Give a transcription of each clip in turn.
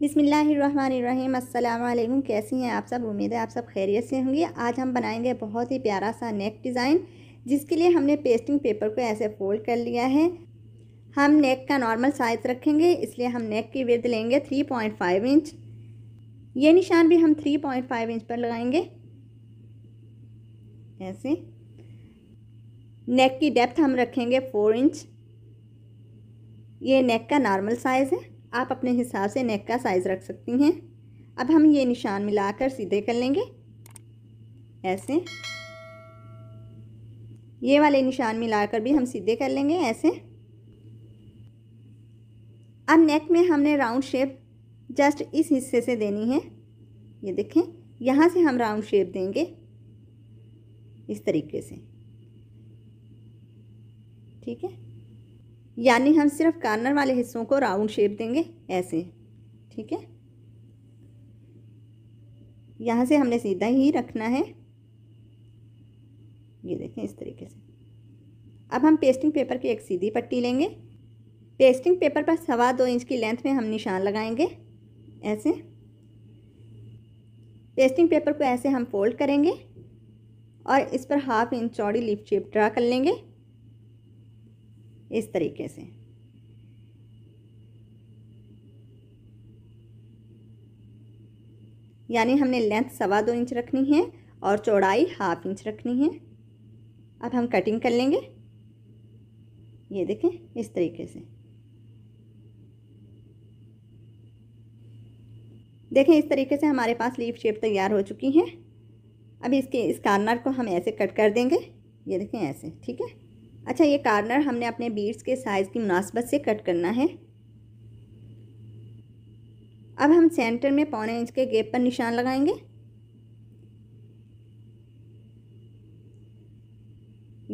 बिसमीम् अल्लाम कैसी हैं आप सब उम्मीद है आप सब खैरियत से होंगी आज हम बनाएंगे बहुत ही प्यारा सा नेक डिज़ाइन जिसके लिए हमने पेस्टिंग पेपर को ऐसे फोल्ड कर लिया है हम नेक का नॉर्मल साइज़ रखेंगे इसलिए हम नेक की विर्द लेंगे 3.5 इंच ये निशान भी हम 3.5 इंच पर लगाएंगे ऐसे नेक की डेप्थ हम रखेंगे 4 इंच ये नेक का नॉर्मल साइज़ है आप अपने हिसाब से नेक का साइज़ रख सकती हैं अब हम ये निशान मिलाकर सीधे कर लेंगे ऐसे ये वाले निशान मिलाकर भी हम सीधे कर लेंगे ऐसे अब नेक में हमने राउंड शेप जस्ट इस हिस्से से देनी है ये देखें यहाँ से हम राउंड शेप देंगे इस तरीके से ठीक है यानी हम सिर्फ कार्नर वाले हिस्सों को राउंड शेप देंगे ऐसे ठीक है यहाँ से हमने सीधा ही रखना है ये देखें इस तरीके से अब हम पेस्टिंग पेपर की एक सीधी पट्टी लेंगे पेस्टिंग पेपर पर सवा दो इंच की लेंथ में हम निशान लगाएंगे ऐसे पेस्टिंग पेपर को ऐसे हम फोल्ड करेंगे और इस पर हाफ इंच चौड़ी लिप शेप ड्रा कर लेंगे इस तरीके से यानी हमने लेंथ सवा दो इंच रखनी है और चौड़ाई हाफ इंच रखनी है अब हम कटिंग कर लेंगे ये देखें इस तरीके से देखें इस तरीके से हमारे पास लीफ शेप तैयार हो चुकी है अब इसके इस कार्नर को हम ऐसे कट कर देंगे ये देखें ऐसे ठीक है अच्छा ये कार्नर हमने अपने बीड्स के साइज़ की मुनासबत से कट करना है अब हम सेंटर में पौने इंच के गेप पर निशान लगाएंगे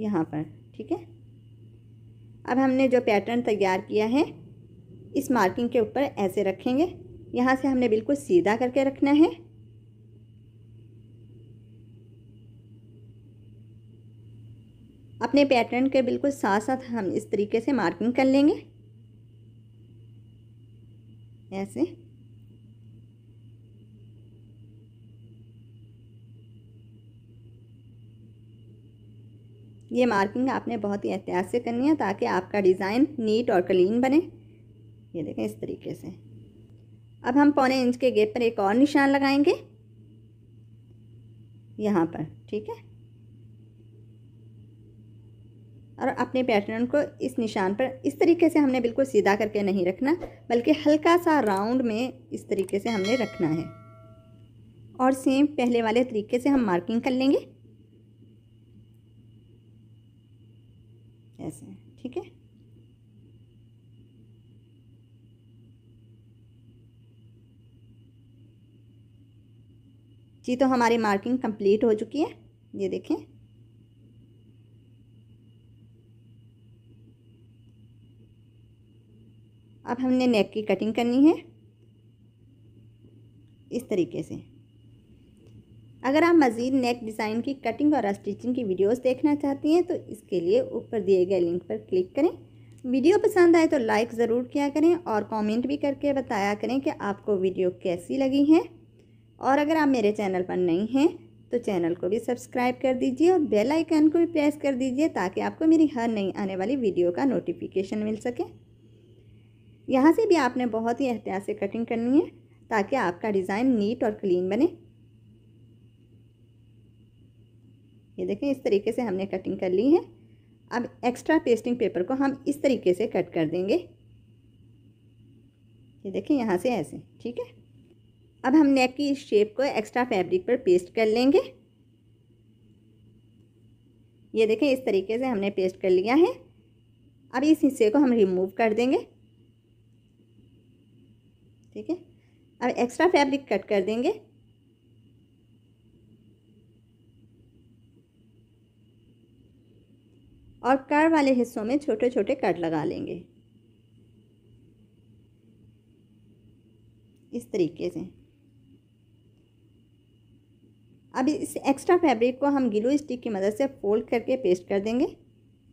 यहाँ पर ठीक है अब हमने जो पैटर्न तैयार किया है इस मार्किंग के ऊपर ऐसे रखेंगे यहाँ से हमने बिल्कुल सीधा करके रखना है अपने पैटर्न के बिल्कुल साथ साथ हम इस तरीके से मार्किंग कर लेंगे ऐसे ये मार्किंग आपने बहुत ही एहतियात से करनी है ताकि आपका डिज़ाइन नीट और क्लीन बने ये देखें इस तरीके से अब हम पौने इंच के गेप पर एक और निशान लगाएंगे यहाँ पर ठीक है और अपने पैटर्न को इस निशान पर इस तरीके से हमने बिल्कुल सीधा करके नहीं रखना बल्कि हल्का सा राउंड में इस तरीके से हमने रखना है और सेम पहले वाले तरीके से हम मार्किंग कर लेंगे ऐसे ठीक है जी तो हमारी मार्किंग कंप्लीट हो चुकी है ये देखें अब हमने नेक की कटिंग करनी है इस तरीके से अगर आप मज़ीद नेक डिज़ाइन की कटिंग और स्टिचिंग की वीडियोस देखना चाहती हैं तो इसके लिए ऊपर दिए गए लिंक पर क्लिक करें वीडियो पसंद आए तो लाइक ज़रूर किया करें और कमेंट भी करके बताया करें कि आपको वीडियो कैसी लगी है और अगर आप मेरे चैनल पर नई हैं तो चैनल को भी सब्सक्राइब कर दीजिए और बेल आइकन को भी प्रेस कर दीजिए ताकि आपको मेरी हर नई आने वाली वीडियो का नोटिफिकेशन मिल सके यहाँ से भी आपने बहुत ही एहतियात से कटिंग करनी है ताकि आपका डिज़ाइन नीट और क्लीन बने ये देखें इस तरीके से हमने कटिंग कर ली है अब एक्स्ट्रा पेस्टिंग पेपर को हम इस तरीके से कट कर देंगे ये देखें यहाँ से ऐसे ठीक है अब हम नेक की इस शेप को एक्स्ट्रा फैब्रिक पर पेस्ट कर लेंगे ये देखें इस तरीके से हमने पेस्ट कर लिया है अब इस हिस्से को हम रिमूव कर देंगे ठीक है अब एक्स्ट्रा फैब्रिक कट कर देंगे और कर वाले हिस्सों में छोटे छोटे कट लगा लेंगे इस तरीके से अब इस एक्स्ट्रा फैब्रिक को हम गिलू स्टिक की मदद से फोल्ड करके पेस्ट कर देंगे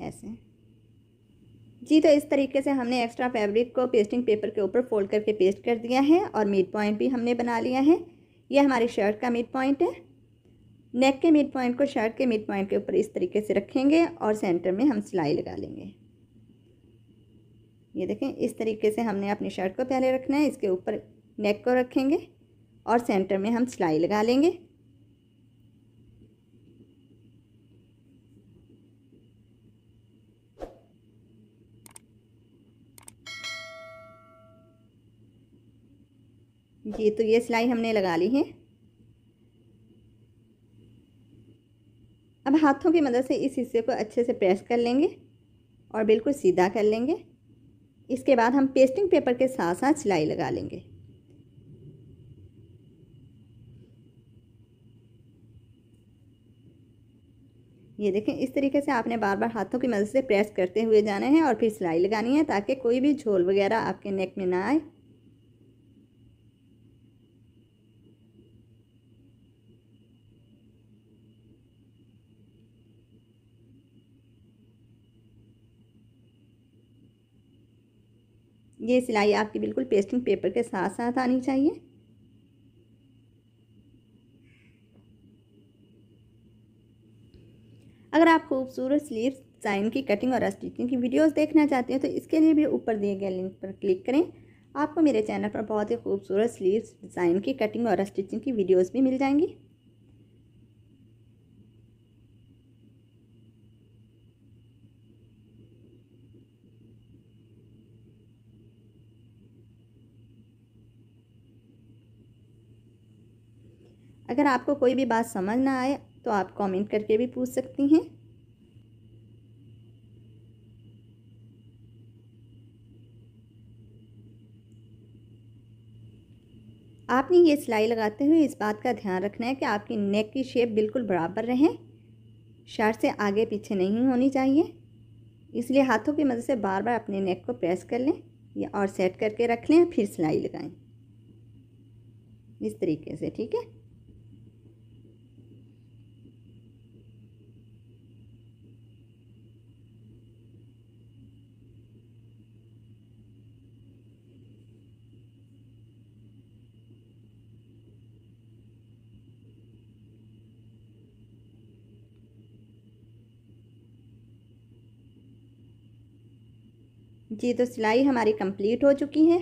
ऐसे जी तो इस तरीके से हमने एक्स्ट्रा फैब्रिक को पेस्टिंग पेपर के ऊपर फोल्ड करके पेस्ट कर दिया है और मिड पॉइंट भी हमने बना लिया है ये हमारी शर्ट का मिड पॉइंट है नेक के मिड पॉइंट को शर्ट के मिड पॉइंट के ऊपर इस तरीके से रखेंगे और सेंटर में हम सिलाई लगा लेंगे ये देखें इस तरीके से हमने अपनी शर्ट को पहले रखना है इसके ऊपर नेक को रखेंगे और सेंटर में हम सिलाई लगा लेंगे ये तो ये सिलाई हमने लगा ली है अब हाथों की मदद से इस हिस्से को अच्छे से प्रेस कर लेंगे और बिल्कुल सीधा कर लेंगे इसके बाद हम पेस्टिंग पेपर के साथ साथ सिलाई लगा लेंगे ये देखें इस तरीके से आपने बार बार हाथों की मदद से प्रेस करते हुए जाना है और फिर सिलाई लगानी है ताकि कोई भी झोल वगैरह आपके नेक में ना आए ये सिलाई आपकी बिल्कुल पेस्टिंग पेपर के साथ साथ आनी चाहिए अगर आप खूबसूरत स्लीव साइन की कटिंग और स्टिचिंग की वीडियोस देखना चाहते हैं तो इसके लिए भी ऊपर दिए गए लिंक पर क्लिक करें आपको मेरे चैनल पर बहुत ही खूबसूरत स्लीव्स डिज़ाइन की कटिंग और स्टिचिंग की वीडियोस भी मिल जाएंगी अगर आपको कोई भी बात समझ ना आए तो आप कमेंट करके भी पूछ सकती हैं आपने ये सिलाई लगाते हुए इस बात का ध्यान रखना है कि आपकी नेक की शेप बिल्कुल बराबर रहे शर्ट से आगे पीछे नहीं होनी चाहिए इसलिए हाथों की मदद से बार बार अपने नेक को प्रेस कर लें या और सेट करके रख लें फिर सिलाई लगाएं इस तरीके से ठीक है जी तो सिलाई हमारी कंप्लीट हो चुकी है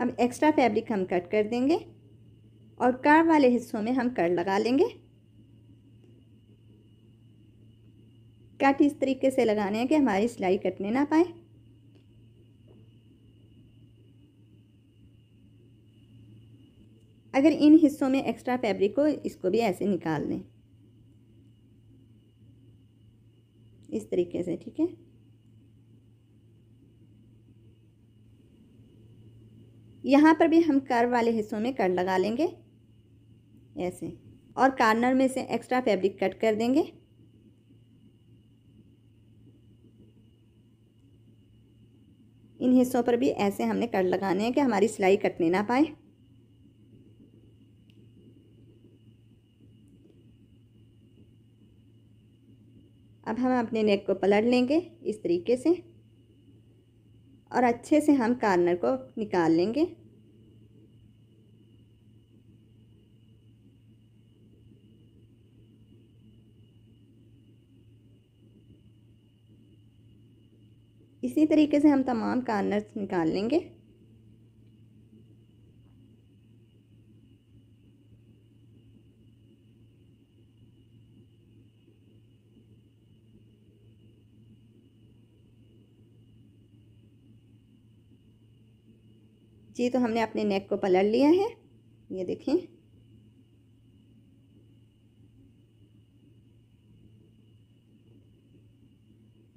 अब एक्स्ट्रा फैब्रिक हम कट कर देंगे और कर्व वाले हिस्सों में हम कर लगा लेंगे कट इस तरीके से लगाने हैं कि हमारी सिलाई कटने ना पाए अगर इन हिस्सों में एक्स्ट्रा फैब्रिक हो इसको भी ऐसे निकाल लें इस तरीके से ठीक है यहाँ पर भी हम कर्व वाले हिस्सों में कट लगा लेंगे ऐसे और कार्नर में से एक्स्ट्रा फैब्रिक कट कर देंगे इन हिस्सों पर भी ऐसे हमने कट लगाने हैं कि हमारी सिलाई कटने ना पाए अब हम अपने नेक को पलट लेंगे इस तरीके से और अच्छे से हम कार्नर को निकाल लेंगे इसी तरीके से हम तमाम कार्नर्स निकाल लेंगे जी तो हमने अपने नेक को पलट लिया है ये देखें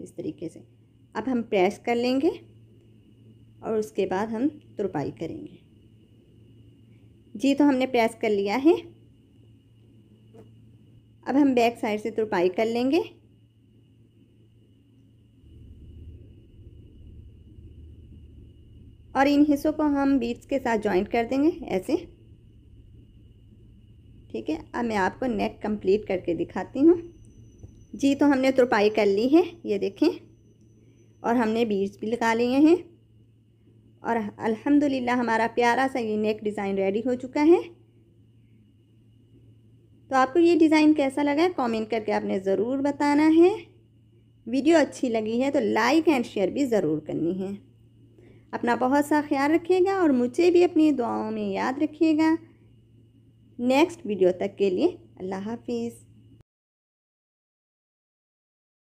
इस तरीके से अब हम प्रेस कर लेंगे और उसके बाद हम तुरपाई करेंगे जी तो हमने प्रेस कर लिया है अब हम बैक साइड से तुरपाई कर लेंगे और इन हिस्सों को हम बीट्स के साथ जॉइंट कर देंगे ऐसे ठीक है अब मैं आपको नेक कंप्लीट करके दिखाती हूँ जी तो हमने तुरपाई कर ली है ये देखें और हमने बीट्स भी लगा लिए हैं और अल्हम्दुलिल्लाह हमारा प्यारा सा ये नेक डिज़ाइन रेडी हो चुका है तो आपको ये डिज़ाइन कैसा लगा कमेंट करके आपने ज़रूर बताना है वीडियो अच्छी लगी है तो लाइक एंड शेयर भी ज़रूर करनी है अपना बहुत सा ख्याल रखिएगा और मुझे भी अपनी दुआओं में याद रखिएगा नेक्स्ट वीडियो तक के लिए अल्लाह हाफिज़